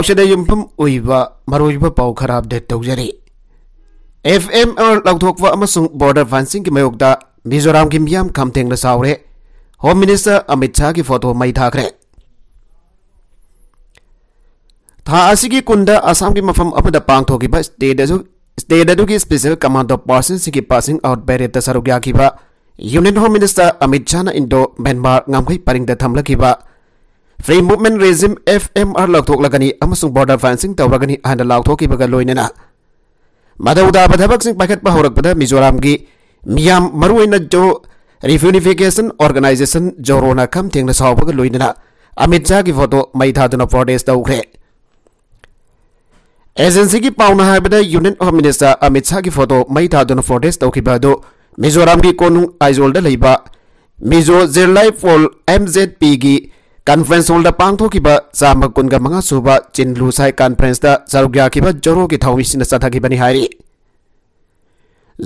पाद पा खरा अपडेट तौजरी एफ एम आर लौटोप बोर्डर फांसी की मयोग मिजोराम की मैं खमते सौरे होम मनीस्टर अमित शाह की फोटो मई थारे था कुंड असम की मफम पाथोब स्टेट स्टेटल कमांडो पर्सन की पासिंग आउट बैरेट सरुक union home minister Amit Shah Indo Myanmar नामक परिंग थम्लब free movement regime F M R ꯂꯧꯊꯣꯛꯂꯒꯅꯤ ꯑꯃꯁꯨꯡ ꯕꯣꯔꯗꯔ ꯐꯦꯟꯁꯤꯡ ꯇꯧꯔꯒꯅꯤ ꯍꯥꯏꯅ ꯂꯥꯎꯊꯣꯛꯈꯤꯕꯒ ꯂꯣꯏꯅꯅ ꯃꯊꯧ ꯇꯥꯕ ꯊꯕꯛꯁꯤꯡ ꯄꯥꯏꯈꯠꯄ ꯍꯧꯔꯛꯄꯗ ꯃꯤꯖꯣꯔꯥꯝꯒꯤ ꯃꯤꯌꯥꯝ ꯃꯔꯨꯑꯣꯏꯅ ꯖꯣ ꯔꯤꯐ꯭ꯌꯨꯅꯤꯐꯤꯀꯦꯁꯟ ꯑꯣꯔꯒꯅꯥꯏꯖꯦꯁꯟ ꯖꯣꯔꯣꯅ ꯈꯝ ꯊꯦꯡꯅ ꯁꯥꯎꯕꯒ ꯂꯣꯏꯅꯅ ꯑꯃꯤꯠ ꯁꯥꯍꯒꯤ ꯐꯣꯇꯣ ꯃꯩ ꯊꯥꯗꯨꯅ ꯄ꯭ꯔꯣꯇꯦꯁ ꯇꯧꯈ꯭ꯔꯦ ꯑꯦꯖꯦꯟꯁꯤꯒꯤ ꯄꯥꯎꯅ ꯍꯥꯏꯕꯗ ꯌꯨꯅꯤꯌꯟ ꯑꯣꯐ ꯃꯤꯅꯤꯁꯇꯔ ꯑꯃꯤꯠ ꯁꯥꯍꯒꯤ ꯐꯣꯇꯣ ꯃꯩ ꯊꯥꯗꯨꯅ ꯄ꯭ꯔꯣꯇꯦꯁ ꯇꯧꯈꯤꯕ ꯑꯗꯨ ꯃꯤꯖꯣꯔꯥꯝꯒꯤ ꯀꯣꯅꯨꯡ ꯑꯥꯏꯖꯣꯜꯗ ꯂꯩꯕ ꯃꯤꯖꯣ ꯖꯦꯔꯂꯥꯏ ꯐꯣꯜ ꯑꯦꯝ ꯖꯦꯠ ꯄꯤꯒꯤ कन्फ्रेंस हॉल पांथोब चाम कुन मंगा सूब चिन्लू साइ कन्फ्रेंस सरुग्याब जोरो की थौमी चाथाबनी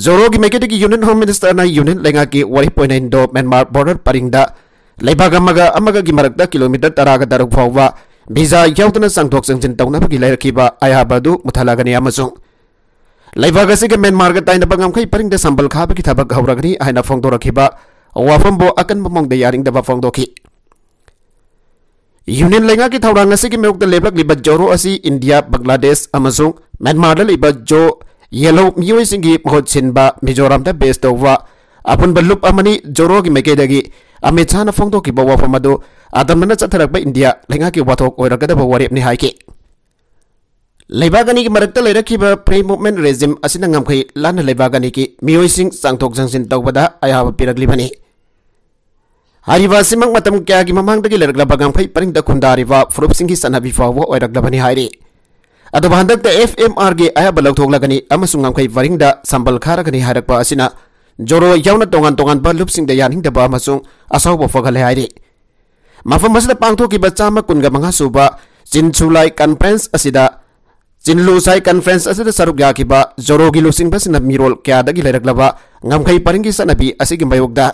जोरो की की यूनियन होम मिनिस्टर यूनियन लेगा की वरी वरीपोन इंडो म्यांमार बॉर्डर परिंग लेबाग मरक्ता किलोमीटर तरह तरुक फाव भिजा यौदना चंथोक चंजन तौनबी लेरब अयाब मुथलगनी लेबाग से म्यांमार ताइनबई परिंग संबल खाब की थबक हौरगनी है फोंदोरब वाफम अकनब मोदी यारीब फोंदी Union lenga ki thaura ngasi ki meuk de leblak liba joro asi India, Bangladesh, Amazon, Myanmar le liba jo yellow miwe singi mahot sinba mizoram ta base dogwa. Apun balup amani joro ki meke dagi ame chana fongto ki bawa famado adam mana chatharak ba India lenga ki watok oira kada bawa rep ni haike. Leba gani ki marakta leira ki ba pre movement regime asi nangam kai lana leba gani ki miwe sing sang tok sang sin dogwa da ayaba Hariva simang matam kya gi mamang dagi lergla bagang pai paring da khundariwa furup singhi sanabi fa wa oiragla bani haire adaba handak da FMR ge aya balak thokla gani ama ngam kai varing da sambal kara gani hari. pa asina joro na tongan tongan ba lup sing da hing da ba masung asau ba fagal haire mafam masda pang ki bacha ma kunga ba jin chin chulai conference kan asida Jin lu sai conference kan asida saruk ya ki ba joro gi lusing ba sinab mirol kya dagi lerak laba ngam kai paring gi sanabi asigi mayok da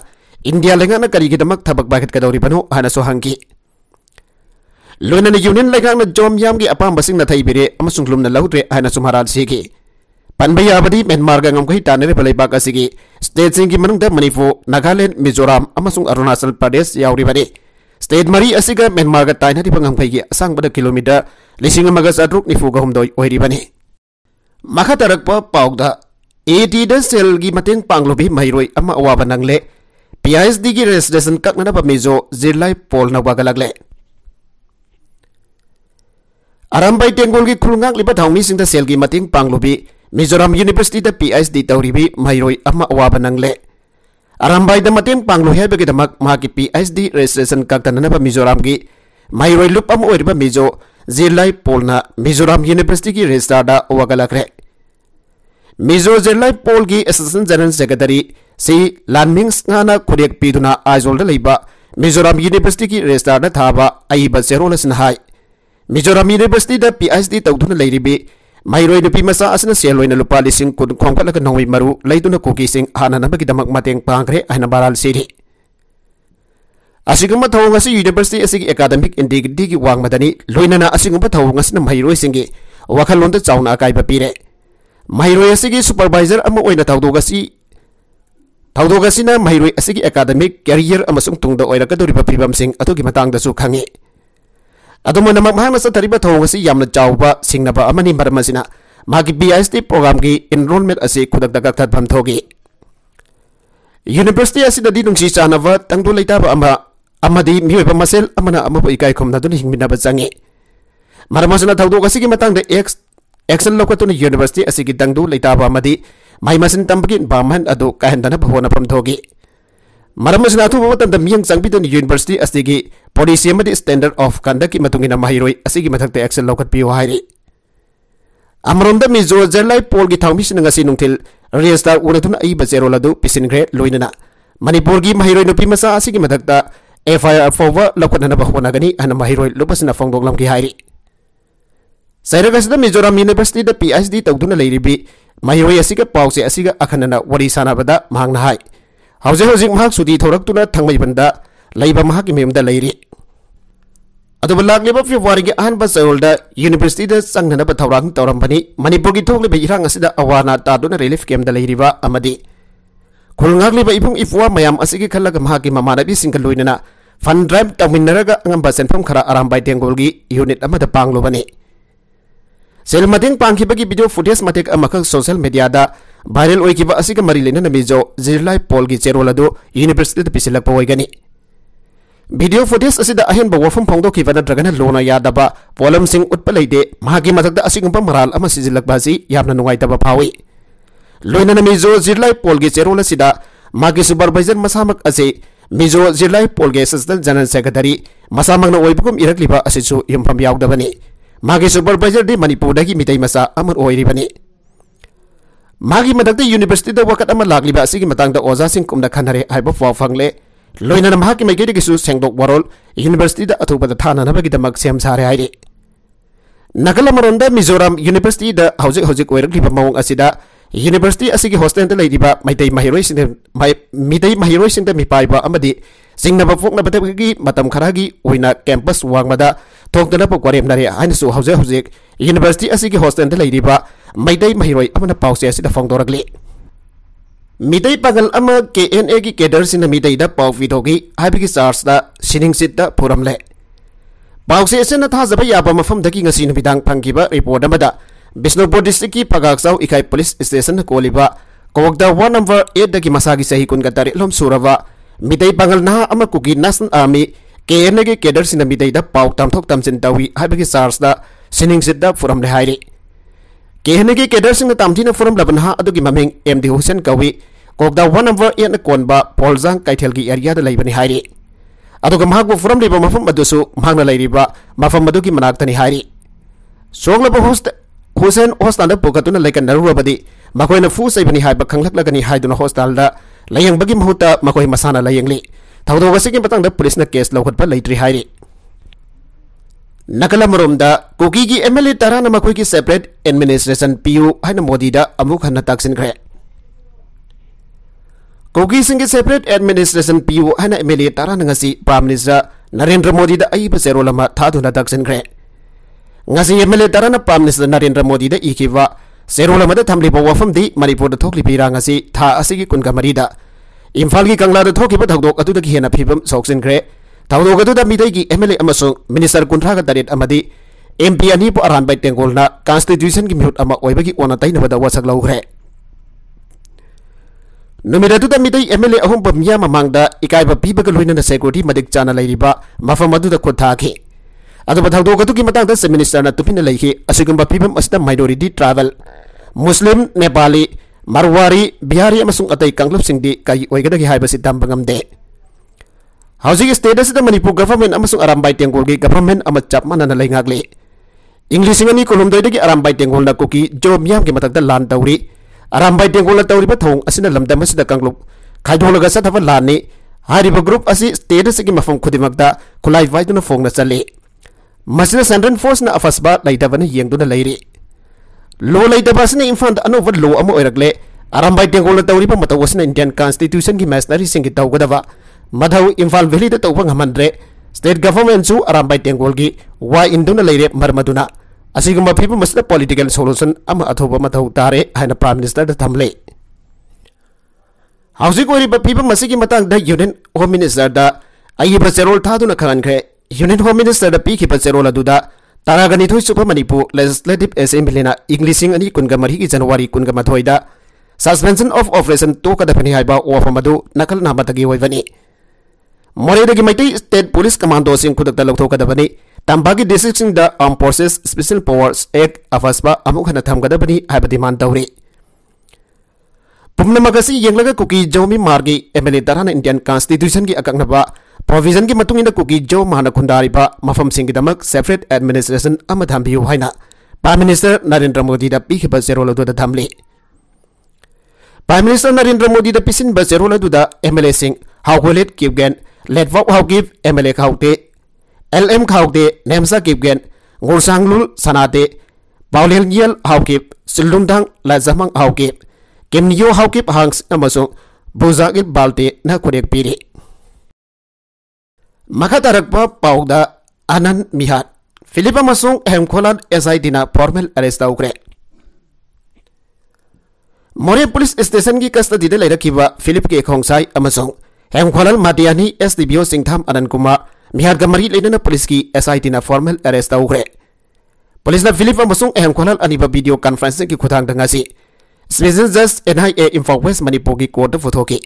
India lengan na kari gidamak tabak bakit kadauri panu hana sohangki. Luna na union lengan na jom yam gi apam basing na tai bire sung lum na lahutre hana sumharal sike. Pan bayi abadi men marga ngam kahi tanere palai baka sigi. State Singi gi manung da manifu nagalen mizoram ama sung arunasal pades yauri bade. State mari asiga men marga tain di pangang bayi asang pada kilomida lesing amaga sadruk nifu gahum doi oheri bane. Maka tarak pa pauk da. Eti dan sel mateng panglobi mahiroi ama awa banang le. PISD की registration कक्नब मिजो जिरलाई पोल नौबागलगले अरम्बाई टेंगोल की खुलगांगलिब थावनी cell की मतिंग पांगलुबी Mizoram university PISD तौरीबी मैरोय अमा अवाब नंगले अरम्बाई द मतिंग पांगलु हेबगेदमक माकी PISD रजिस्ट्रेशन कक्तननब मिजोरम की मैरोय लुप अम ओरिब मिजो जिरलाई पोलना मिजोरम यूनिवर्सिटी की रजिस्ट्रार दा अवागलगरे मिजो जिरलाई पोल की association general secretary si lanmings ngana khurek piduna aizol da leiba mizoram university ki registrar na thaba aiba zero na sin hai mizoram university da phd tawduna leiribi mairoi nupi masa asina seloi na lupa lising kun khongkatlaga nongwi maru leiduna koki sing hana namagidamag mateng pangre aina baral siri ꯑꯁꯤꯒꯨꯝꯕ ꯊꯧꯑꯣꯡ ꯑꯁꯤ university ꯑꯁꯤꯒꯤ academic ꯏꯟꯗꯤꯒ꯭ꯔꯤꯇꯤꯒꯤ ꯋꯥꯡꯃꯗꯅꯤ ꯂꯣꯏꯅꯅ ꯑꯁꯤꯒꯨꯝꯕ ꯊꯧꯑꯣꯡ ꯑꯁꯤꯅ ꯃꯍꯩꯔꯣꯏꯁꯤꯡꯒꯤ ꯋꯥꯈꯜꯂꯣꯟꯗ ꯆꯥꯎꯅ ꯑꯀꯥꯏꯕ ꯄꯤꯔꯦ ꯃꯍꯩꯔꯣꯏ ꯑꯁꯤꯒꯤ ꯁꯨꯄꯔꯚꯥꯏꯖꯔ ꯑꯃ ꯑꯣꯏꯅ ꯊꯧꯗꯣꯛ ꯑꯁꯤ Taudo gasina mahirui asik akademik career amasung tungdo oira kaduri papiri bamsing sing atau matang angda kangi. Atu mana mak mahana sa tariba tau gasi yam na jau sing napa ba amani mbara masina. Magi BIST program gi enrollment asik kudak dagak tad bam University asik dadi nung sisa na ba tang do lai taba amma amadi miwe amana amma po ikai kom na duni hing mina bazangi. Mara masina taudo gasi gi matang da ex excel lokatuni university asik gi tang do amadi mai masin tambagi bamhan adu kahandana phona pam thogi maram asina thu bo tan miyang changpi tan university asigi policy amadi standard of conduct ki matungina mahiroi asigi mathakte excel lokat piu hairi amronda mi jo jerlai pol gi thangmi sin ngasi nungthil register urathuna ai bajero ladu pisin gre loinana manipur gi mahiroi nupi masa asigi mathakta FIR forwa lokat ba hona gani hana mahiroi lupasina phongdong lam ki hairi Sairagasda Mizoram University da PhD tawduna leiribi มาฮิวยสิกะพาวเสซอสิกะอคันนาวารีสานาบดะมหังนาไฮเอาเจ้าจิกมหักสุดีทอรักตุนะทั้งไม่บันดาไล่บะมหักิมีมดะไล่รีอาตุบลักเลบฟิววารีกะอันบัสเซอร์ลดะยูนิเวอร์ซิตี้ดสังนันบัตทาวรังตวรัมปานีมันิปุกิทงเล็บยิรังอสิดะอวานาตาดุนเรลิฟเกมดะไล่รีวะอามาดีคนงักเลบอีพุงอีฟัวมายามอสิกะขลักมหักิมามานาบีสิงกะลุยนะฟันดรฟ์ตั้งมินนารกะั้นบัสเซนฟัมขระอารามไบเตียงกุลกียูนิตอามดะปังลูบานี cell मतें की video footage मतेक social media viral भाइरल ओइकिबा असिग मरि लेना नमिजो जिरलाई पोल की चेरोल अदु यूनिवर्सिटी द पिसिलक फुटेज अद अहम वफम फोंदोकिबा नत्रगना लोन याद पोलम सिंह उतप लेदे मराल अमा सिजिलकबाजी याबना नुगाइतबा फावि लोइना नमिजो जिरलाई पोल की चेरोल असिदा सुपरवाइजर मसामक असे मिजो जिरलाई पोल के असिस्टेंट जनरल सेक्रेटरी मसामकना ओइबकुम यूफम यादवनी ꯃꯥꯒꯤ ꯁꯨꯄꯔꯚꯥꯏꯖꯔꯗꯤ ꯃꯅꯤꯄꯨꯔꯗꯒꯤ ꯃꯤꯇꯩ ꯃꯆꯥ ꯑꯃ ꯑꯣꯏꯔꯤꯕꯅꯤ ꯃꯥꯒꯤ ꯃꯊꯛꯇ ꯌꯨꯅꯤꯚꯔꯁꯤꯇꯤꯗ ꯋꯥꯀꯠ ꯑꯃ ꯂꯥꯛꯂꯤꯕ ꯑꯁꯤꯒꯤ ꯃꯇꯥꯡꯗ ꯑꯣꯖꯥꯁꯤꯡ ꯀꯨꯝꯅ ꯈꯟꯅꯔꯦ ꯍꯥꯏꯕ ꯄꯥꯎ ꯐꯪꯂꯦ ꯂꯣꯏꯅꯅ ꯃꯍꯥꯛꯀꯤ ꯃꯥꯏꯀꯩꯗꯒꯤꯁꯨ ꯁꯦꯡꯗꯣꯛ ꯋꯥꯔꯣꯜ ꯌꯨꯅꯤꯚꯔꯁꯤꯇꯤꯗ ꯑꯊꯨꯕꯗ ꯊꯥꯅꯅꯕꯒꯤꯗꯃꯛ ꯁꯦꯝ ꯁꯥꯔꯦ ꯍꯥꯏꯔꯤ ꯅꯥꯀꯜ ꯑꯃꯔꯣꯝꯗ ꯃꯤꯖꯣꯔꯥꯝ ꯌꯨꯅꯤꯚꯔꯁꯤꯇꯤꯗ ꯍꯧꯖꯤꯛ ꯍꯧꯖꯤꯛ ꯑꯣꯏꯔꯛꯂꯤꯕ ꯃꯑꯣꯡ ꯑꯁꯤꯗ ꯌꯨꯅꯤꯚꯔꯁꯤꯇꯤ ꯑꯁꯤꯒꯤ ꯍꯣꯁꯇꯦꯜꯗ ꯂꯩꯔꯤꯕ ꯃꯩꯇꯩ ꯃꯍꯩꯔꯣꯏꯁꯤꯡꯗ ꯃꯤꯇꯩ ꯃꯍꯩꯔꯣꯏꯁꯤꯡꯗ ꯃꯤꯄꯥꯏꯕ ꯑꯃꯗꯤ ꯆꯤꯡꯅꯕ ꯄꯣꯛꯅꯕꯗꯒꯤ ꯃꯇꯝ ꯈꯔꯒꯤ ꯑꯣꯏꯅ ꯀꯦꯝꯄꯁ ꯋꯥꯡꯃꯗ ꯊꯣꯡꯗꯅꯕ ꯋꯥꯔꯦꯞꯅꯔꯦ ꯍꯥꯏꯅꯁꯨ ꯍꯧꯖꯤꯛ ꯍꯧꯖꯤꯛ ꯌꯨꯅꯤꯚꯔꯁꯤꯇꯤ ꯑꯁꯤꯒꯤ ꯍꯣꯁꯇꯦꯜꯗ ꯂꯩꯔꯤꯕ ꯃꯩꯇꯩ ꯃꯍꯩꯔꯣꯏ ꯑꯃꯅ ꯄꯥꯎꯆꯦ ꯑꯁꯤꯗ ꯐꯣꯡꯗꯣꯔꯛꯂꯤ ꯃꯤꯗꯩ ꯄꯥꯒꯜ ꯑꯃ ꯀꯦ ꯑꯦꯟ ꯑꯦꯒꯤ ꯀꯦꯗꯔꯁꯤꯡꯅ ꯃꯤꯗꯩꯗ ꯄꯥꯎ ꯄꯤꯊꯣꯛꯏ ꯍꯥꯏꯕꯒꯤ ꯆꯥꯔꯖꯇ ꯁꯤꯅꯤꯡꯁꯤꯠꯇ ꯐꯨꯔꯝꯂꯦ ꯄꯥꯎꯆꯦ ꯑꯁꯤꯅ ꯊꯥꯖꯕ ꯌꯥꯕ ꯃꯐꯝꯗꯒꯤ ꯉꯁꯤ ꯅꯨꯃꯤꯗꯥꯡ ꯐꯪꯈꯤꯕ ꯔꯤꯄꯣꯔꯠ ꯑꯃꯗ ꯕꯤꯁꯅꯨꯄꯨꯔ ꯗꯤꯁꯇ꯭ꯔꯤꯛꯀꯤ ꯄꯒꯥꯛꯆꯥꯎ ꯏꯀꯥꯏ ꯄꯨꯂꯤꯁ ꯁ꯭ꯇꯦꯁꯟꯅ ꯀꯣꯜꯂꯤꯕ ꯀꯣꯛꯗ ꯋꯥꯔꯗ ꯅꯝꯕꯔ ꯑꯦꯠꯇꯒꯤ ꯃꯁꯥꯒꯤ ꯆꯍꯤ ꯀꯨꯟꯒ ꯇꯔꯦꯠꯂꯣꯝ ꯁꯨꯔꯕ ꯃꯤꯗꯩ ꯄꯥꯒꯜ ꯅꯍꯥ ꯑꯃ ꯀꯨꯀꯤ national army ke ne ge ke dar sin mi dei da pau tam thok tam sin tawi hai ba ki sars da sining sit da forum le hai ri ke ne ge ke dar sin tam thina forum laban ha adu gi mameng md husen kawi kok da one number yan kon ba polzang kaithel gi area da lai bani hai ri adu ga mahaku forum le ba mafam adu su mahang na lai ri ba mafam adu gi manak tani hai ri song la ba host husen hostel da pokatuna lai kan naru ba di makoi na fu sai bani hai ba khanglak lagani hai du na hostel da layang bagi mahuta makoi masana layang li थौदों police case लौट्रे नकल कोकी की M L A तरह की separate administration पीयू है मोदी ताक्सीख्रे कोकी की सेपरेट एडमिनीस्ट्रेसन पीयू है एम एल ए तरह प्राइम मनीस्टर नरेंद्र मोदी अब चेरोल था ताक्सीख्रे एम एल ए तरह प्राइम मनीस्टर नरेंद्र मोदी इकीब चेरोल थम्ली वफम मणिपुर थोली पीरा था कुनग मरीद इम्फाल की कंगला थोब हेन फीव सौसीग्रे थोदी एम एल ए मिनीस्टर कंथ्राग एम पी अनीप अरान तेंगोल कंस्टिट्यूशन की म्यूट ओन तैनब वसक लौरे नुदी एम एल ए अहम मैं ममांग इकायब पीब लोन सेक्यूरीटी मदद चाब मफम खुदे अबदाद मिनीस्टर तुम्हें लिखी अगुब पीबम minority tribal Muslim Nepali Marwari, Bihari amasung atay kanglop singdi kay oigadagi hay basit dambangam de. Housing status da Manipur government amasung arambay tenggol gi government amat chap mana na lay ngagli. English ngani kolom doi dagi arambay tenggol na kuki job yam gi matakda lan tawri. Arambay tenggol na tawri ba thong asina lamdam asida kanglop. Kaidholaga sa thava lan ni हारिब group असी state से मफम खुदिमकदा खुलाई वाइदुना फोंगना चले मसिना central फोर्सना अफसबा लैदबना येंगदुना Larry लो लेते इम्फा अनौब लो अमरले अरबाई तेगोल तौरी मत Indian constitution की machinery की तौगदब मधु इम्फा वैली तौब घमे स्टेट गवर्नमेंट अरबाई तेगोल की वा इंदू लेरें मरमुनाग फीवम से पोलीटिकल सोलूशन अथोब मधु तारे है प्राइम मिनीस्टर थम्ले फीवम से यूनियन होम मिनीस्टर अब चेरोल था खाखे यूनियन होम मिनीस्टर पीब चेरोल ꯇꯔꯥꯒꯅꯤꯊꯣꯏ ꯁꯨꯕ ꯃꯅꯤꯄꯨꯔ ꯂꯦꯖꯤꯁꯂꯦꯇꯤꯞ ꯑꯦꯁꯦꯝꯕ꯭ꯂꯤꯅ ꯏꯪ ꯂꯤꯁꯤꯡ ꯑꯅꯤ ꯀꯨꯟꯒ ꯃꯔꯤꯒꯤ ꯖꯅꯋꯥꯔꯤ ꯀꯨꯟꯒ ꯃꯥꯊꯣꯏꯗ ꯁꯁꯄꯦꯟꯁꯟ ꯑꯣꯐ ꯑꯣꯄꯔꯦꯁꯟ ꯇꯣꯛꯀꯗꯕꯅꯤ ꯍꯥꯏꯕ ꯋꯥꯐꯝ ꯑꯗꯨ ꯅꯥꯀꯜ ꯅꯥꯃꯇꯒꯤ ꯑꯣꯏꯕꯅꯤ ꯃꯣꯔꯦꯗꯒꯤ ꯃꯩꯇꯩ ꯁ꯭ꯇꯦꯠ ꯄꯨꯂꯤꯁ ꯀꯃꯥꯟꯗꯣꯁꯤꯡ ꯈꯨꯗꯛꯇ ꯂꯧꯊꯣꯛꯀꯗꯕꯅꯤ ꯇꯝꯕꯥꯒꯤ ꯗꯤꯁꯇ꯭ꯔꯤꯛꯁꯤꯡꯗ ꯑꯥꯔꯝ ꯐꯣꯔꯁꯦꯁ ꯁ꯭ꯄꯦꯁꯦꯜ ꯄꯥꯋꯔꯁ ꯑꯦꯛ ꯑꯐꯁꯕ ꯑꯃꯨꯛ ꯍꯟꯅ ꯊꯝꯒꯗꯕꯅꯤ ꯍꯥꯏꯕ ꯗꯤꯃꯥꯟ ꯇꯧꯔꯤ पुमनमक यंगलग Kuki Zo M L A दरहान इंडियन कॉन्स्टिट्यूशन की अकनब प्रोविजन की मतुंग इन कुकी जो मान खुंदारीब मफम सिंगदमक सेपरेट एडमिनिस्ट्रेशन धामू है प्राइम मिनिस्टर नरेंद्र मोदी पीब पीखिब जेरोल अदुदा प्राइम मिनिस्टर नरेंद्र मोदी दा पिसिनब जेरोल अदुदा एमएलए सिंग Haokholet M L A MLA L M Khaute Nemcha Kipgen Ngursanglur Sanate Paolienlal Haokip सिलुमदांग लाजमंग हाउगिव इमो हाउक हांग्स बुजा बाल्टे खुरेक पीर मखतरप पाद अनन मिहार Philip Hemkholan S I T formal arrest तौर मोरे पुलिस स्टेशन की कस्टडी लेरब फिलीप के खौसाई हेमखोलान माटियान एस डी बीओ सिंथाम अनन कुमार मिहार का मरी लेना पुलिस की S I T formal arrest तौर पुलिस फिलीप हेमखोलान अब विडियो कॉन्फ्रेंसिंग की खुदांग Citizens NIA Info West Manipur ki court photo ki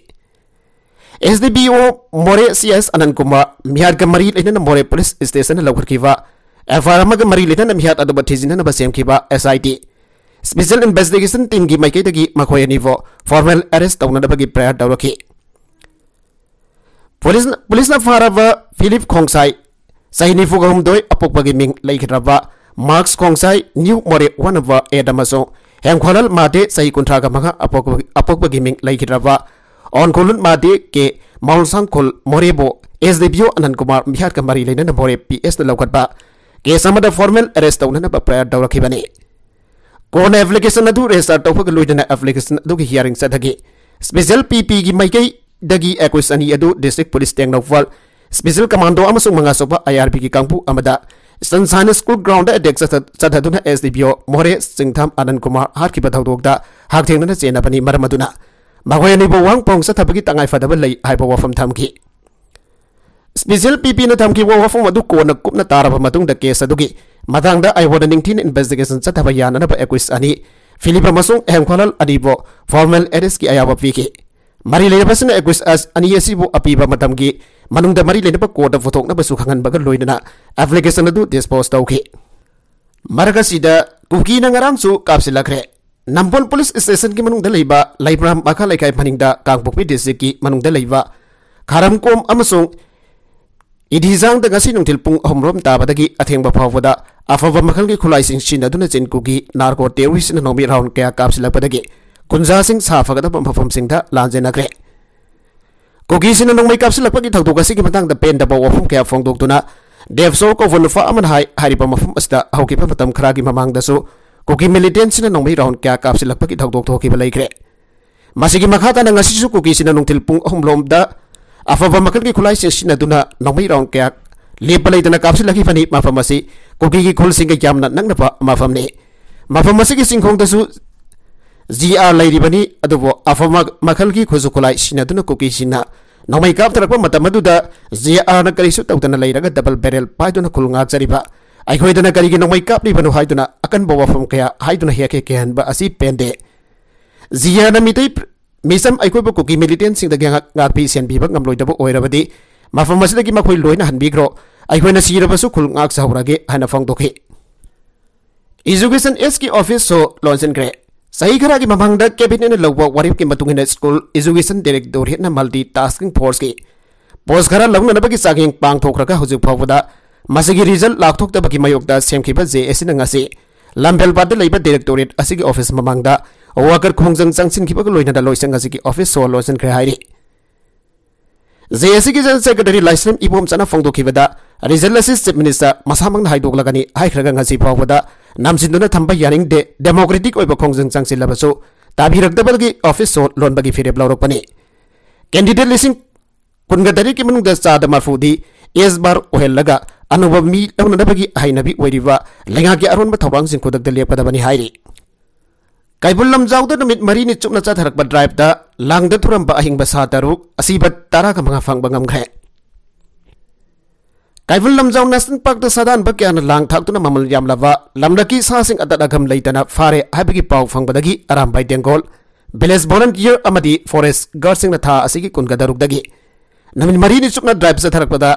SDBO More CS Anand Kumar Mihar ga mari leina More Police Station la khurki ba FR ma ga mari leina Mihar adaba thijina na basem ki ba SIT Special Investigation Team gi mai kai da gi makhoi ani vo formal arrest tauna da ba gi prayer da ki Police Police na faraba Philip Khongsai Saini Fugam doi apok ba gi ming lai khiraba Max Khongsai New More one of Adamasong हेंखोल माते सही कुंठा का मंगा अपोक अपोक गिमिंग लाई किरवा के माउंसांग कोल मोरेबो एस डब्ल्यू अनंत कुमार बिहार का मरी लेने मोरे पी एस ने लगात बा के समय फॉर्मल अरेस्ट होने ने बप्रयाद डाउन रखी एप्लीकेशन रेजिस्टर दू रेस्टार्ट ऑफ एप्लीकेशन दू की हियरिंग से धगे स्पेशल पीपी की मई कई दगी एक्विशन ही पुलिस टैंक नौवल स्पेशल कमांडो अमसुंग आई आर बी की कंपू sun sana school ground da adek sa ta duna SDPO more sing tham anan kumar har ki patau dok da hak thing na chena pani mar maduna ma goya ni bo wang pong sa thapaki tangai fa da ba lai hai bo wa pham tham ki special pp na tham ki wa wa pham wadu ko na kup na tarapa matung da kesa duki madang da ai wada ning tin investigation sa thapa yana na ba equis ani Filipa Masung ehem kwanal adibo formal eris ki ayawap viki. Mari lehapasin na equis as aniyasi bu apiba matamgi. ki मनुंग दे मरी लेने पर code photo ना बसुखांगन बगर लोई ना application दो this post out है मरका सीधा कुकी नगरांग सो काब से लग रहे नंबर पुलिस स्टेशन की मनुंग दे लाइबा लाइब्राम बाका लाइकाई मनिंग दा कांग बुक भी दिस की मनुंग दे लाइबा खारम कोम अमसुंग इधिजांग दंगा सी नंगतिल पुंग हमरोम ताबा दगी अथेंग बफाव दा अफवा मखल की खुलाई सिंह सीन दुन चिन कुकी नारको टेरिस नोमी राउंड के काब से लग पदगी कुंजा सिंह साफ गदा बम फम सिंह दा लांजे नगरे ꯀꯣꯀꯤꯁꯤꯅ ꯅꯣꯡꯃꯩ ꯀꯥꯞꯁꯤꯜꯂꯛꯄꯒꯤ ꯊꯧꯗꯣꯛ ꯑꯁꯤꯒꯤ ꯃꯇꯥꯡꯗ ꯄꯦꯟꯗꯕ ꯋꯥꯐꯝ ꯀꯌꯥ ꯐꯣꯡꯗꯣꯛꯇꯨꯅ ꯗꯦꯕꯁꯣ ꯀꯧꯕ ꯅꯨꯄꯥ ꯑꯃꯅ ꯍꯥꯏ ꯍꯥꯏꯔꯤꯕ ꯃꯐꯝ ꯑꯁꯤꯗ ꯍꯧꯈꯤꯕ ꯃꯇꯝ ꯈꯔꯒꯤ ꯃꯃꯥꯡꯗꯁꯨ ꯀꯨꯀꯤ ꯃꯤꯂꯤꯇꯦꯟꯁꯤꯅ ꯅꯣꯡꯃꯩ ꯔꯥꯎꯟ ꯀꯌꯥ ꯀꯥꯞꯁꯤꯜꯂꯛꯄꯒꯤ ꯊꯧꯗꯣꯛ ꯊꯣꯛꯈꯤꯕ ꯂꯩꯈ꯭ꯔꯦ ꯃꯁꯤꯒꯤ ꯃꯈꯥ ꯇꯥꯅ ꯉꯁꯤꯁꯨ ꯀꯨꯀꯤꯁꯤꯅ ꯅꯨꯡꯊꯤꯜ ꯄꯨꯡ ꯑꯍꯨꯝꯂꯣꯝꯗ ꯑꯐꯕ ꯃꯈꯜꯒꯤ ꯈꯨꯠꯂꯥꯏꯁꯤꯡ ꯁꯤꯖꯤꯟꯅꯗꯨꯅ ꯅꯣꯡꯃꯩ ꯔꯥꯎꯟ ꯀꯌꯥ ꯂꯦꯞꯄ ꯂꯩꯗꯅ ꯀꯥꯞꯁꯤꯜꯂꯛꯈꯤꯕꯅꯤ ꯃꯐꯝ ꯑꯁꯤ ꯀꯨꯀꯤꯒꯤ ꯈꯨꯜꯁꯤꯡꯒ ꯌꯥꯝꯅ ꯅꯛꯅꯕ ꯃꯐꯝꯅꯤ ꯃꯐꯝ ꯑꯁꯤꯒꯤ ꯆꯤꯡꯈꯣꯡꯗꯁꯨ zia lai ribani adobo afa makal ki kuzu kulai shina duna kuki shina nomai kap tara kwa mata maduda zia na kari su tau lai raga double barrel pai duna kulu ngak ba ai kwa idana kari ki nomai kap ri banu hai duna akan bawa fom kaya hai duna hiake kehan ba asi pende zia na mitai misam ai kwa kuki militian sing daga ngak ngak pi sian bibak ngam loi dabo di ma fom masi daga ma kwa iloi na han gro ai na siira basu kulu ngak zahura ge hana fong doki office so launch and सही खरा की ममंग के बिने वरीब की मतुंग school education हेन multi tasking force की पोस्ट खरा लौन की चाहे पांथोखरगा हजिक फावदा रिजल्ट लाथोक्तबकी मयोक्ता जे एसिन ngasi lamvelpad leiba directorate asigi office mamangda office khongjang changsin जे एसिगी जनरल सेक्रेटरी लाइसम इपोम चना फोंदोखिबदा रिजनल चीफ मिनीस्टर मसाम हाईदी नामजिंदन थे डेमोक्रेटिक खों चंगू की ऑफिस सो लोब की फिर लौरपने केंडीडेट लिंग तरह की मूंग चाद मरफूदी एस बार ओहल अनुब मी लौनबी हाईनबी लेगा की अरब थोड़ लेपदी कईबुल लमजाऊ मरी चुप चाथर ड्राइव लांग थुरब अहिब सा तरुक तरह मंग फांग्रे Kaiful Lamjau National Park da sadan ba kya na lang thak tu na mamal yam lawa lamdaki sa sing adat agam leitana fare habigi pau fangbadagi aram bai dengol village volunteer amadi forest guard sing na tha asigi kungadaruk dagi namin mari ni chukna drive sa tharak pada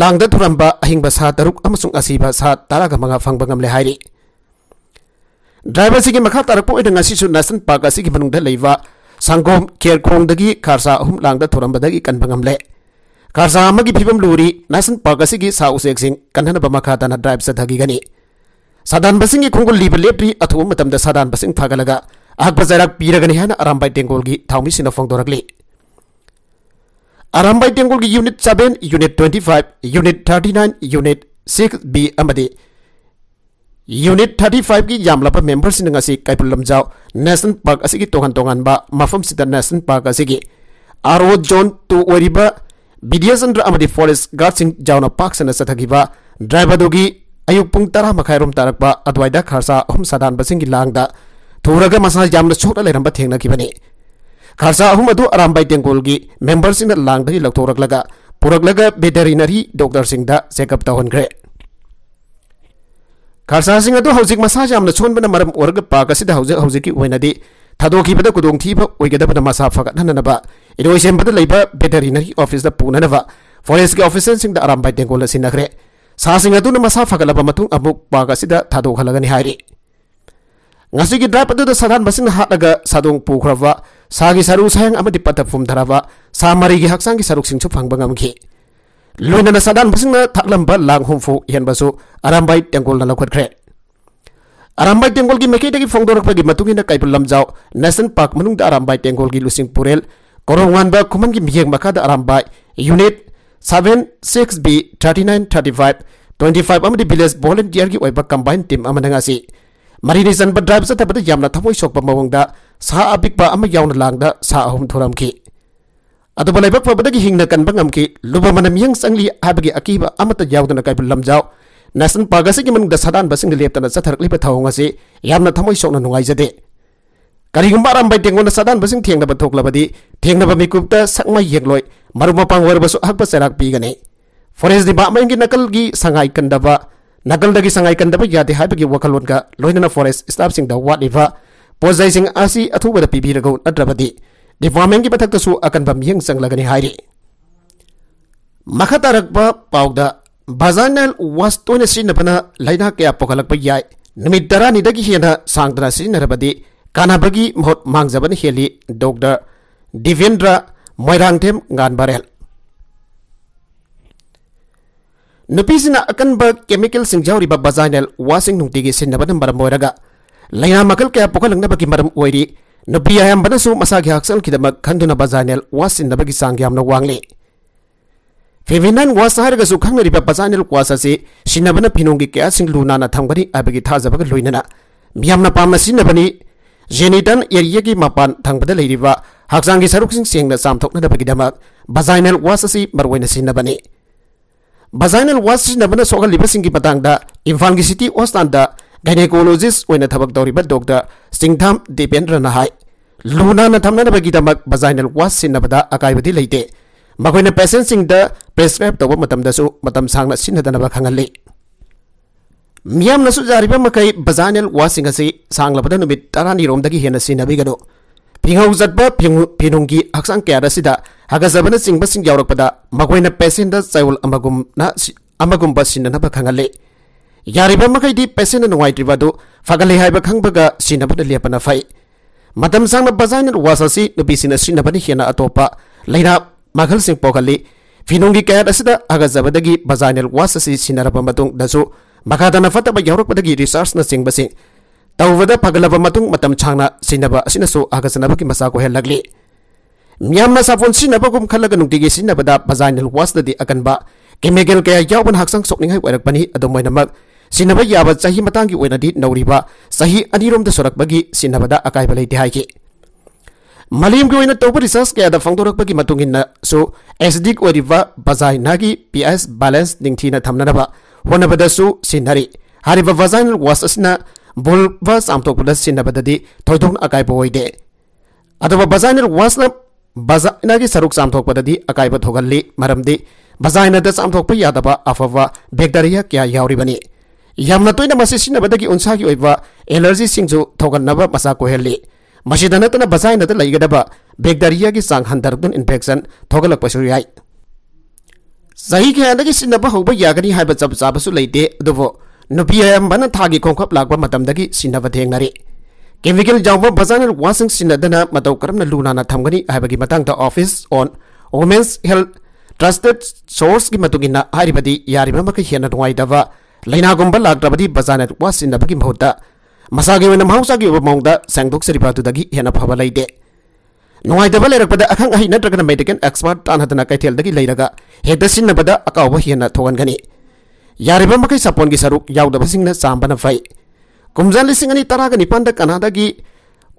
langda thuramba ahingba sa taruk amasung asiba sa taraga manga fangbangam le hairi driver sigi makha tarak po idanga si chu national park asigi manung da leiwa sangom care khong dagi kharsa hum langda thuramba dagi kanbangam le कारसा की फिबम लुरी national park असिगी सा उसेक सिंग मखा तन drive सदगिगनी साधान busing की leap leprae अथु मतम busing फागलगा आग बजारक पीरगनी है आराम बाई टेंगोल की थामी से फोंगदोरगली अराम बाई टेंगोल की unit 7 unit twenty unit 39 unit 6 B thirty five की यामलाप मेंबर सिन ngasi kaipul lamjau national park asigi tongan tongan ba mafam sida टू park बीडियजेंद्र फॉरेस्ट गार्ड सिंह जाऊन पाक से सतग्बा ड्राइवर अयु पुंग तरह मखाई रूम तरक् अद्वाय खरसा अहम सदान की लाद थूरग मसा सोट लेर थेनाबी खरसा अहम अराम तेंगोल की मेम्बर से लाद ही लौटोलग बेटरीनरी डॉक्टर सिंह चेकअप तौहे खरसा सिंह मसा सोबन मरम पाक हूँ की थादीब कुदों मसा फगत Ido wai sembata laipa veterinary office da puna na va. Forest ke office sing da arambai teng la sinakre. nakre. Sa singa tu nama masa faka matung abu baga si da tato kala hari. Ngasih ki drapa tu da sadan basing na hak laga sadung pukra va. Sa saru sayang ama dipata fum dara Sa mari gi hak sang gi saruk sing cupang bangam ke. Lui na na sadan basi na tak lamba lang hum fu baso basu arambai teng kola na lakwat kre. Arambai tenggol ki mekei daki fong dorok pagi matungi na kai pulam jau. pak menung da arambai tenggol ki lusing purel korong wan ba kuman gi miyeng maka da aram bai unit 76b 3935 25 amadi bilas volunteer gi oiba combined team amananga si marini san ba drive sa ta bada yamna thapoi sok ba mawang da sa abik ba am yaun lang da sa ahum thuram ki adu balai ba pa bada gi hingna kan bangam ki luba manam yang sangli abagi akiba amata na kai lam jau nasan pagasi gi dasaran da sadan basing leptana sa tharak lipa thawang asi yamna thapoi sok na nungai jade karigumba rambai tengon sadan basing tieng na bathok labadi tieng na bamikup ta sakma loi maruma pang war basu hakpa serak pi gane forest department gi nakal gi sangai ba nakal dagi sangai kandaba yade wakal wakalon ga na forest staff sing da wat iva pozai sing asi athuba da pibi rago natrabadi department gi batak ta su akan bam yeng sang lagani hairi makatarakpa pauda ꯕꯖꯥꯔꯅꯦꯜ ꯋꯥꯁ ꯇꯣꯏꯅ ꯁꯤꯖꯤꯟꯅꯕꯅ ꯂꯥꯏꯅꯥ ꯀꯌꯥ ꯄꯣꯛꯍꯜꯂꯛꯄ ꯌꯥꯏ ꯅꯨꯃꯤꯠ ꯇꯔꯥꯅꯤꯗꯒꯤ ꯍꯦꯟꯅ ꯁꯥꯡꯗꯅ ꯁꯤꯖꯤꯟꯅꯔꯕꯗꯤ कानाबगी मोहत मांगजबन हेली डॉक्टर दिवेंद्र मोइरांगथेम गानबरेल नुपीसिना अकनब केमिकल सिंजाउरी बजाइनल वासिंग नुंगतिगी सिन्नबन मरम मोइरगा लैना मकल क्या पोखलंगनबगी मरम की नुपी अयम्बनसु मसागी हक्सल खिदमक खंदुना बजाइनल वासिन्नबगी सांग यामनो वांगली फेविनन वास हारगसु खंगरिबा बजाइनल वास असे सिन्नबन फिनोंगी क्या सिंगलुना ना थंगबनी अबगी थाजबग लुइनना मियामना पामसिनबनी Jenitan area ki mapan tang pada lahiri wa haksang ki saruk sing sieng na sam thok na dapa ki damak bazainal was si marwai na sing na bani. Bazainal was si na bana soka lipa sing ki patang was tan da gynecologist wai thabak dori bat dokta sing tham dipen rana hai. Luna na tham na dapa ki damak bazainal was si akai beti lahite. Makwai na pesen singda, da prescribe matam dasu matam sangna na sing na dana bakang alik. Miam nasu jari pa makai bazanel wasinga si sangla pada nubit tarani rom daki hena si nabi gado. Pinga uzat ba pingu pinungi aksang kia rasi da haga zabana sing basing jaurak pada makwai na pesin da zaiul amagum na si amagum basin na naba kangale. Yari pa makai di pesin na nungai triba do fagale hai ba kang baga si naba da fai. Madam sang na bazanel wasasi nubi sina si naba hena atopa laina makal sing pokali. Finungi kaya dasida da haga zabana gi bazanel wasasi si naba matung ꯃꯈꯥꯗ ꯐꯠꯇꯕ ꯌꯥꯎꯔꯛꯄꯗꯒꯤ ꯔꯤꯁꯥꯔꯁꯅꯆꯤꯡꯕꯁꯤꯡ ꯇꯧꯕꯗ ꯐꯒꯠꯂꯕ ꯃꯇꯨꯡ ꯃꯇꯝ ꯁꯥꯡꯅ ꯁꯤꯖꯤꯟꯅꯕ ꯑꯁꯤꯅꯁꯨ ꯍꯥꯒꯠꯆꯅꯕꯒꯤ ꯃꯆꯥꯛ ꯑꯣꯏꯍꯜꯂꯛꯂꯤ ꯃꯤꯌꯥꯝꯅ ꯁꯥꯄꯣꯟ ꯁꯤꯖꯤꯟꯅꯕꯒꯨꯝ ꯈꯜꯂꯒ ꯅꯨꯡꯇꯤꯒꯤ ꯁꯤꯖꯤꯟꯅꯕꯗ ꯚꯖꯥꯏꯅꯦꯜ ꯋꯥꯁꯇꯗꯤ ꯑꯀꯟꯕ ꯀꯦꯃꯤꯀꯦꯜ ꯀꯌꯥ ꯌꯥꯎꯕꯅ ꯍꯛꯆꯥꯡ ꯁꯣꯛꯅꯤꯡꯉꯥꯏ ꯑꯣꯏꯔꯛꯄꯅꯤ ꯑꯗꯨꯝ ꯑꯣꯏꯅꯃꯛ ꯁꯤꯖꯤꯟꯅꯕ ꯌꯥꯕ ꯆꯍꯤ ꯃꯇꯥꯡꯒꯤ ꯑꯣꯏꯅꯗꯤ ꯅꯧꯔꯤꯕ ꯆꯍꯤ ꯑꯅꯤꯔꯣꯝꯗ ꯁꯣꯔꯛꯄꯒꯤ ꯁꯤꯖꯤꯟꯅꯕꯗ ꯑꯀꯥꯏꯕ ꯂꯩꯇꯦ ꯍꯥꯏꯈꯤ ꯃꯥꯂꯦꯝꯒꯤ ꯑꯣꯏꯅ ꯇꯧꯕ ꯔꯤꯁꯔꯁ ꯀꯌꯥꯗ ꯐꯣꯡꯗꯣꯔꯛꯄꯒꯤ ꯃꯇꯨꯡ ꯏꯟꯅꯁꯨ ꯑꯦꯁꯤꯗꯤꯛ ꯑꯣꯏꯔꯤꯕ ꯚꯖꯥꯏꯅꯥꯒꯤ ꯄꯤ ꯑꯦꯁ ꯕꯦꯂꯦꯟꯁ ꯅꯤꯡꯊꯤꯅ ꯊꯝꯅꯅꯕ ꯍꯣꯠꯅꯕꯗꯁꯨ ꯁꯤꯟꯅꯔꯤ ꯍꯥꯏꯔꯤꯕ ꯚꯖꯥꯏꯅꯦꯜ ꯋꯥꯁ ꯑꯁꯤꯅ ꯚꯨꯜꯕ ꯆꯥꯝꯊꯣꯛꯄꯗ ꯁꯤꯟꯅꯕꯗꯗꯤ ꯊꯣꯏꯗꯣꯛꯅ ꯑꯀꯥꯏꯕ ꯑꯣꯏꯗꯦ ꯑꯗꯨꯕꯨ ꯚꯖꯥꯏꯅꯦꯜ ꯋꯥꯁꯅ ꯚꯖꯥꯏꯅꯥꯒꯤ ꯁꯔꯨꯛ ꯆꯥꯝꯊꯣꯛꯄꯗꯗꯤ ꯑꯀꯥꯏꯕ ꯊꯣꯛꯍꯜꯂꯤ ꯃꯔꯝꯗꯤ ꯚꯖꯥꯏꯅꯥꯗ ꯆꯥꯝꯊꯣꯛꯄ ꯌꯥꯗꯕ ꯑꯐꯕ ꯕꯦꯛꯇꯔꯤꯌꯥ ꯀꯌꯥ ꯌꯥꯎꯔꯤꯕꯅꯤ ꯌꯥꯝꯅ ꯇꯣꯏꯅ ꯃꯁꯤ ꯁꯤꯖꯤꯟꯅꯕꯗꯒꯤ ꯎꯟꯁꯥꯒꯤ ꯑꯣꯏꯕ ꯑꯦꯂꯔꯖꯤꯁꯤꯡꯁꯨ ꯊꯣꯛꯍꯟꯅꯕ ꯃꯁꯥ ꯀꯣꯏꯍꯜꯂꯤ ꯃꯁꯤꯗ ꯅꯠꯇꯅ ꯚꯖꯥꯏꯅꯥꯗ ꯂꯩꯒꯗꯕ ꯕꯦꯛꯇꯔꯤꯌꯥꯒꯤ ꯆꯥꯡ ꯍꯟꯊꯔꯛꯇꯨꯅ ꯏꯟꯐꯦꯛꯁꯟ ꯊꯣꯛꯍꯜꯂꯛꯄꯁꯨ ꯌꯥꯏ सही खेदगी चब चाबे नुपीबना था की खोख लागदगी केमिकल जाऊ बजा वाचना मत कम लुना थमगनी office on women's health trusted source की हेनाब लाद्रबद बजा वाचना की मौत मसा की मौसा की मौत संगदों से हेन फब लेदे नुआब लेरपद अखं अहै नगर मेडिकल एक्सपर्ट तान कैथल हेद सिन्नबद अकाव हेन थोगनगनी मई सपोन की सरुक यादबसिंग चाबन फै कुमजन लिंग तरग निपन कना की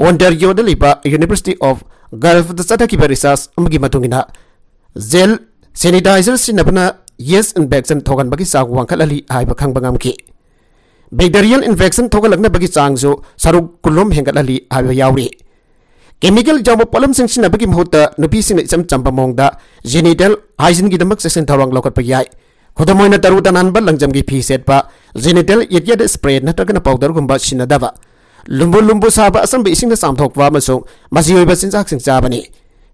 ओंटरियोद यूनिवर्सिटी ऑफ गल्फ चतकीब research gel sanitiser yeast infection infection की चाग वाखली हाइब खंगबंगमकी इनफेक्शन इन्फेक्शन की चाजु सरुक कुलुम हेंगलली हाइब chemical jaw polum sing sin abagi mhota nupi sing cham cham pa mong da genital hygiene gi damak section thawang lokat pa yai khodamoina taru tanan ba langjam gi phi set pa genital yet yet spray na takna powder gumba sinadawa lumbu lumbu saba asam bi sing na sam thok wa ma song ma ji ba sin jak sing cha ba ni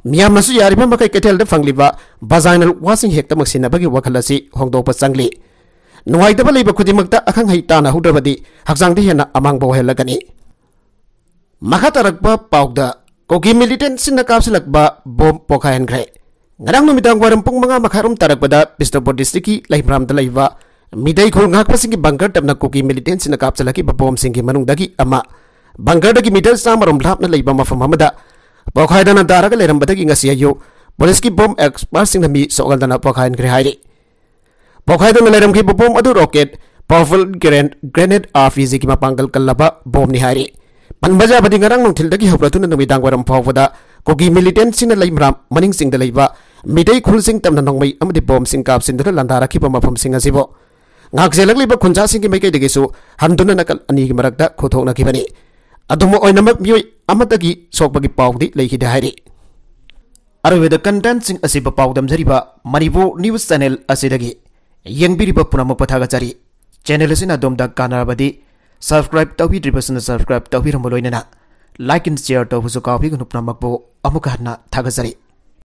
miya ma su yari ma kai ketel da fangli ba vaginal washing hek tamak sin abagi wakhala si hongdo pa changli nuai da ba leba khudimak ta akhang hai ta na hudra ba di hakjang di hena amang bo helagani makha tarak ba powder कोगी militant Singh ने काबसे लगभग बम पोखा हैं घरे Narang no मिटांग वारं पंग मंगा मखारुम तारक पदा पिस्तोपोर डिस्ट्रिक्ट की लाइफ राम तलाई वा मिदाई खोल घाक पसंग की बंगर टपना कोगी मिलिटेंट सिंह ने काबसे लगी बम सिंह की मनुंग दागी अम्मा बंगर दागी मिडल सामरुम लाभ ने लाइफ बम फम हमदा पोखा हैं दारा के लेरम बदा की गसिया यो पुलिस की बम एक्सपर्ट सिंह ने मी सोगल दाना पोखा हैं घरे हाई रे पोखा हैं दाना लेरम की बम अधू रॉकेट पावरफुल ग्रेनेड आफ इजी की मापांगल कल्लबा बम निहारी ꯄꯟꯕꯖꯥꯕꯗꯤ ꯉꯔꯥꯡ ꯅꯨꯡꯊꯤꯜꯗꯒꯤ ꯍꯧꯔꯗꯨꯅ ꯅꯨꯃꯤꯗꯥꯡ ꯋꯥꯏꯔꯝ ꯐꯥꯎꯕꯗ ꯀꯣꯒꯤ ꯃꯤꯂꯤꯇꯦꯟꯁꯤꯡꯅ ꯂꯩꯃꯔꯥꯝ ꯃꯅꯤꯡꯁꯤꯡꯗ ꯂꯩꯕ ꯃꯤꯇꯩ ꯈꯨꯜꯁꯤꯡ ꯇꯝꯅ ꯅꯣꯡꯃꯩ ꯑꯃꯗꯤ ꯕꯣꯝꯁꯤꯡ ꯀꯥꯞꯁꯤꯟꯗꯨꯅ ꯂꯥꯟꯗꯥꯔꯛꯈꯤꯕ ꯃꯐꯝꯁꯤꯡ ꯑꯁꯤꯕꯨ ꯉꯥꯛꯆꯦꯜꯂꯛꯂꯤꯕ ꯈꯨꯟꯖꯥꯁꯤꯡꯒꯤ ꯃꯥꯏꯀꯩꯗꯒꯤꯁꯨ ꯍꯟꯗꯨꯅ ꯅꯥꯀꯜ ꯑꯅꯤꯒꯤ ꯃꯔꯛꯇ ꯈꯨꯊꯣꯛꯅꯈꯤꯕꯅꯤ ꯑꯗꯨꯝ ꯑꯣꯏꯅꯃꯛ ꯃꯤꯑꯣꯏ ꯑꯃꯠꯇꯒꯤ ꯁꯣꯛꯄꯒꯤ ꯄꯥꯎꯗꯤ ꯂꯩꯈꯤꯗꯦ ꯍꯥꯏꯔꯤ ꯑꯔꯣꯏꯕꯗ ꯀꯟꯇꯦꯟꯁꯤꯡ ꯑꯁꯤꯕꯨ ꯄꯥꯎꯗꯝꯖꯔꯤꯕ ꯃꯅꯤꯄꯨꯔ ꯅ꯭ꯌꯨꯁ ꯆꯦꯅꯦꯜ ꯑꯁꯤꯗꯒꯤ ꯌꯦꯡꯕꯤꯔꯤꯕ ꯄꯨꯝꯅꯃꯛ ꯄꯊꯥꯒꯆꯔꯤ ꯆꯦꯅꯦꯜ ꯑꯁꯤꯅ ꯑꯗꯣꯝꯗ ꯀꯥꯟꯅꯔꯕꯗꯤ subscribe tau hi dripasana subscribe tau hi ramboloi na like and share tau busu kau hi gunupna makbo amuka na thagazari